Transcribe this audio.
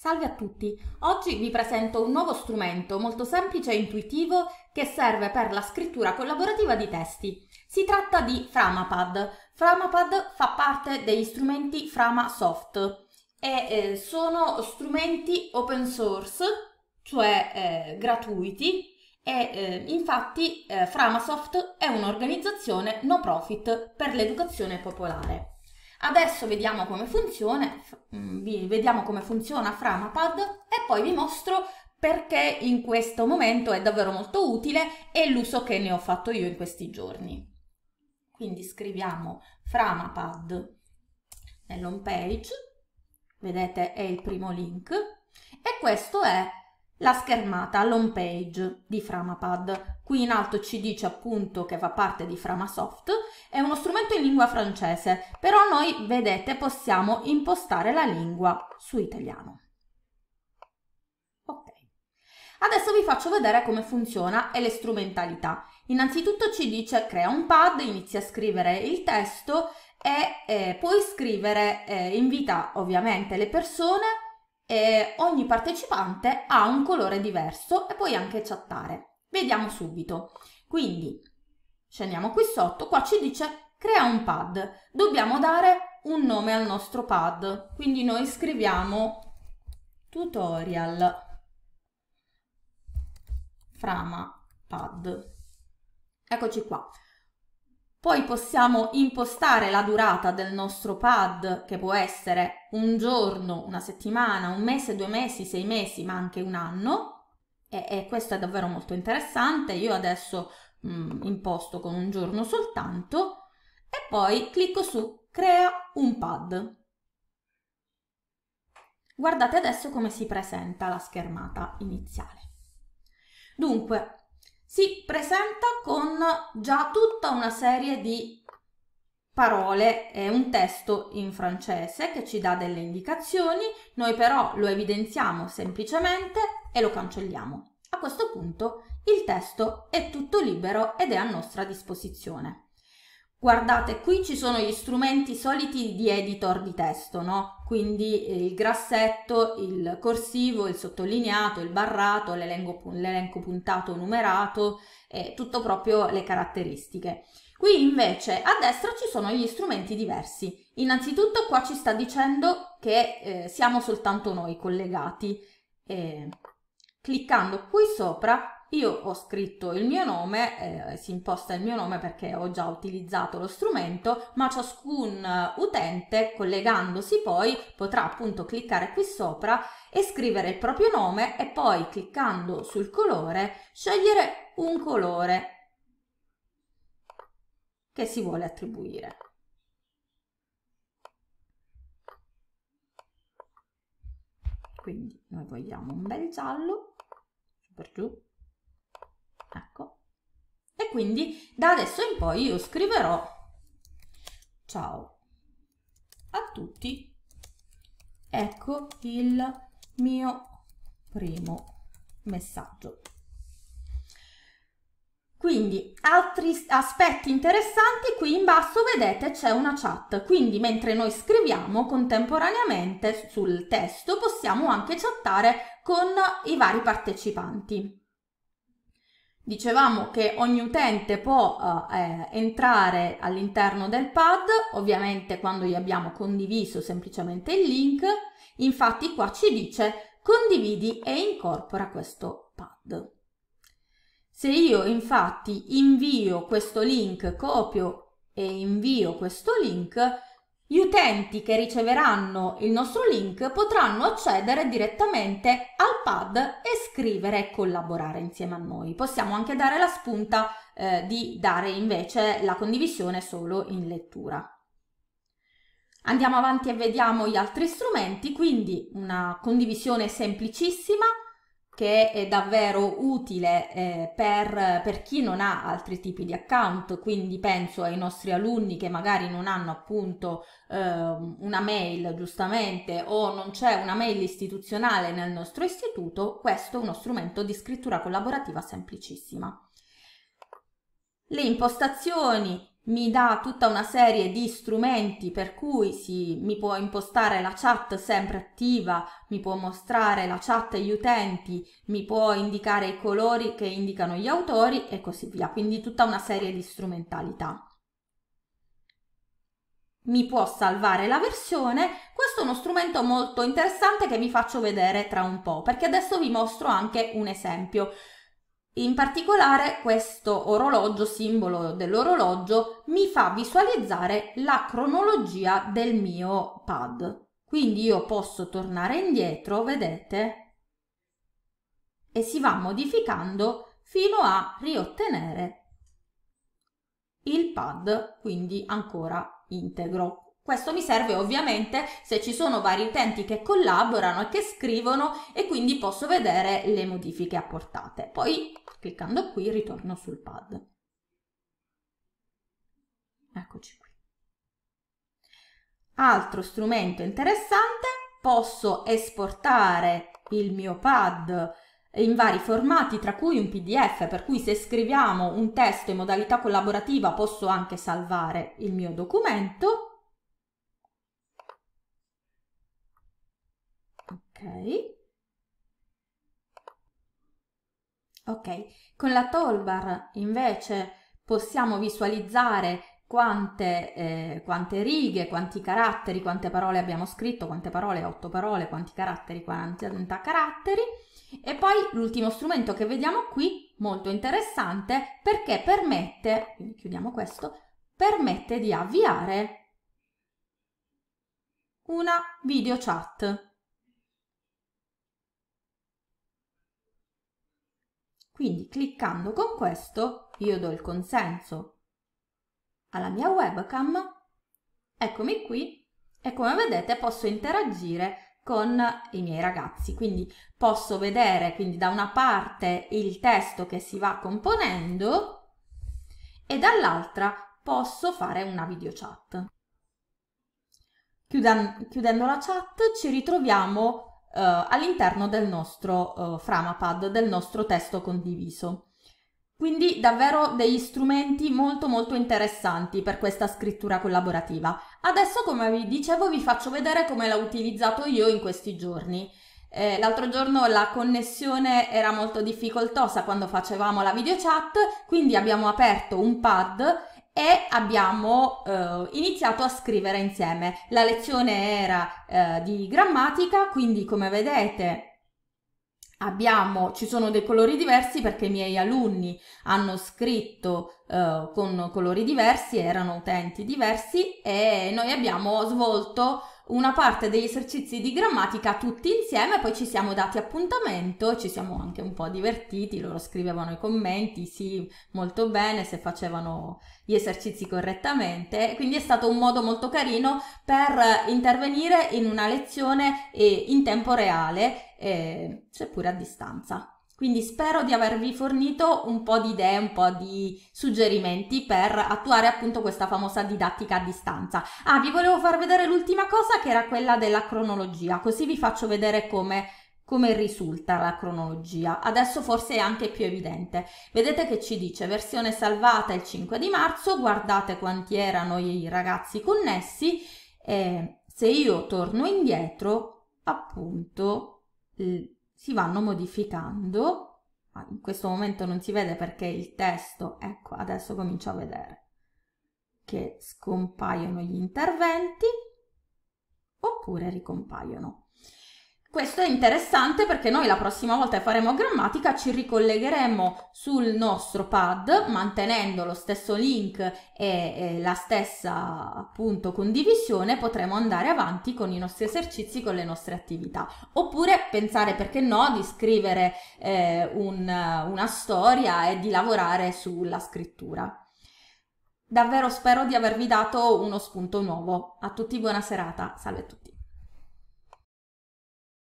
Salve a tutti! Oggi vi presento un nuovo strumento molto semplice e intuitivo che serve per la scrittura collaborativa di testi. Si tratta di Framapad. Framapad fa parte degli strumenti Framasoft e eh, sono strumenti open source, cioè eh, gratuiti, e eh, infatti eh, Framasoft è un'organizzazione no profit per l'educazione popolare. Adesso vediamo come funziona, mm, vediamo come funziona Framapad e poi vi mostro perché in questo momento è davvero molto utile e l'uso che ne ho fatto io in questi giorni. Quindi scriviamo Framapad nell'home page, vedete è il primo link e questo è la schermata l'home page di Framapad. Qui in alto ci dice appunto che fa parte di Framasoft, è uno strumento in lingua francese, però noi, vedete, possiamo impostare la lingua su italiano. Ok. Adesso vi faccio vedere come funziona e le strumentalità. Innanzitutto ci dice crea un pad, inizia a scrivere il testo e eh, puoi scrivere, eh, invita ovviamente le persone eh, ogni partecipante ha un colore diverso e puoi anche chattare. Vediamo subito. Quindi scendiamo qui sotto, qua ci dice crea un pad. Dobbiamo dare un nome al nostro pad, quindi noi scriviamo tutorial frama pad. Eccoci qua. Poi possiamo impostare la durata del nostro pad, che può essere un giorno, una settimana, un mese, due mesi, sei mesi, ma anche un anno. E, e questo è davvero molto interessante. Io adesso mh, mm, imposto con un giorno soltanto e poi clicco su Crea un pad. Guardate adesso come si presenta la schermata iniziale. Dunque, si presenta con già tutta una serie di parole è un testo in francese che ci dà delle indicazioni, noi però lo evidenziamo semplicemente e lo cancelliamo. A questo punto il testo è tutto libero ed è a nostra disposizione. Guardate, qui ci sono gli strumenti soliti di editor di testo, no? Quindi eh, il grassetto, il corsivo, il sottolineato, il barrato, l'elenco, puntato numerato, eh, tutto proprio le caratteristiche. Qui invece a destra ci sono gli strumenti diversi. Innanzitutto qua ci sta dicendo che eh, siamo soltanto noi collegati. Eh, cliccando qui sopra io ho scritto il mio nome, eh, si imposta il mio nome perché ho già utilizzato lo strumento, ma ciascun utente collegandosi poi potrà appunto cliccare qui sopra e scrivere il proprio nome e poi cliccando sul colore scegliere un colore che si vuole attribuire. Quindi noi vogliamo un bel giallo, per giù, Ecco. E quindi da adesso in poi io scriverò ciao a tutti. Ecco il mio primo messaggio. Quindi altri aspetti interessanti qui in basso vedete c'è una chat, quindi mentre noi scriviamo contemporaneamente sul testo possiamo anche chattare con i vari partecipanti. Dicevamo che ogni utente può eh, eh, entrare all'interno del pad, ovviamente quando gli abbiamo condiviso semplicemente il link, infatti qua ci dice condividi e incorpora questo pad. Se io infatti invio questo link, copio e invio questo link, gli utenti che riceveranno il nostro link potranno accedere direttamente al pad e scrivere e collaborare insieme a noi. Possiamo anche dare la spunta eh, di dare invece la condivisione solo in lettura. Andiamo avanti e vediamo gli altri strumenti, quindi una condivisione semplicissima, che è davvero utile eh, per, per, chi non ha altri tipi di account, quindi penso ai nostri alunni che magari non hanno appunto eh, una mail giustamente o non c'è una mail istituzionale nel nostro istituto, questo è uno strumento di scrittura collaborativa semplicissima. Le impostazioni mi dà tutta una serie di strumenti per cui si, mi può impostare la chat sempre attiva, mi può mostrare la chat agli utenti, mi può indicare i colori che indicano gli autori e così via, quindi tutta una serie di strumentalità. Mi può salvare la versione, questo è uno strumento molto interessante che vi faccio vedere tra un po', perché adesso vi mostro anche un esempio. In particolare questo orologio, simbolo dell'orologio, mi fa visualizzare la cronologia del mio pad. Quindi io posso tornare indietro, vedete? E si va modificando fino a riottenere il pad, quindi ancora integro. Questo mi serve ovviamente se ci sono vari utenti che collaborano e che scrivono e quindi posso vedere le modifiche apportate. Poi cliccando qui ritorno sul pad. Eccoci qui. Altro strumento interessante, posso esportare il mio pad in vari formati, tra cui un PDF, per cui se scriviamo un testo in modalità collaborativa posso anche salvare il mio documento ok ok con la toolbar invece possiamo visualizzare quante, eh, quante righe, quanti caratteri, quante parole abbiamo scritto, quante parole, 8 parole, quanti caratteri, 40 caratteri. E poi l'ultimo strumento che vediamo qui, molto interessante, perché permette, chiudiamo questo, permette di avviare una video chat. Quindi cliccando con questo io do il consenso alla mia webcam. Eccomi qui e come vedete posso interagire con i miei ragazzi. Quindi posso vedere quindi da una parte il testo che si va componendo e dall'altra posso fare una video chat. Chiudendo la chat ci ritroviamo eh, all'interno del nostro eh, Framapad, del nostro testo condiviso. Quindi davvero degli strumenti molto molto interessanti per questa scrittura collaborativa. Adesso come vi dicevo vi faccio vedere come l'ho utilizzato io in questi giorni. Eh, l'altro giorno la connessione era molto difficoltosa quando facevamo la video chat, quindi abbiamo aperto un pad e abbiamo eh, iniziato a scrivere insieme. La lezione era eh, di grammatica, quindi come vedete abbiamo, ci sono dei colori diversi perché i miei alunni hanno scritto eh, con colori diversi, erano utenti diversi e noi abbiamo svolto una parte degli esercizi di grammatica tutti insieme, poi ci siamo dati appuntamento, ci siamo anche un po' divertiti, loro scrivevano i commenti, sì, molto bene, se facevano gli esercizi correttamente, quindi è stato un modo molto carino per intervenire in una lezione in tempo reale, eh, seppure a distanza. Quindi spero di avervi fornito un po' di idee, un po' di suggerimenti per attuare appunto questa famosa didattica a distanza. Ah, vi volevo far vedere l'ultima cosa che era quella della cronologia, così vi faccio vedere come come risulta la cronologia. Adesso forse è anche più evidente. Vedete che ci dice versione salvata il 5 di marzo, guardate quanti erano i ragazzi connessi e se io torno indietro, appunto si vanno modificando, ah, in questo momento non si vede perché il testo, ecco adesso comincio a vedere, che scompaiono gli interventi oppure ricompaiono. Questo è interessante perché noi la prossima volta che faremo grammatica ci ricollegheremo sul nostro pad mantenendo lo stesso link e, e la stessa appunto condivisione potremo andare avanti con i nostri esercizi, con le nostre attività. Oppure pensare perché no di scrivere eh, un, una storia e di lavorare sulla scrittura. Davvero spero di avervi dato uno spunto nuovo. A tutti buona serata, salve a tutti.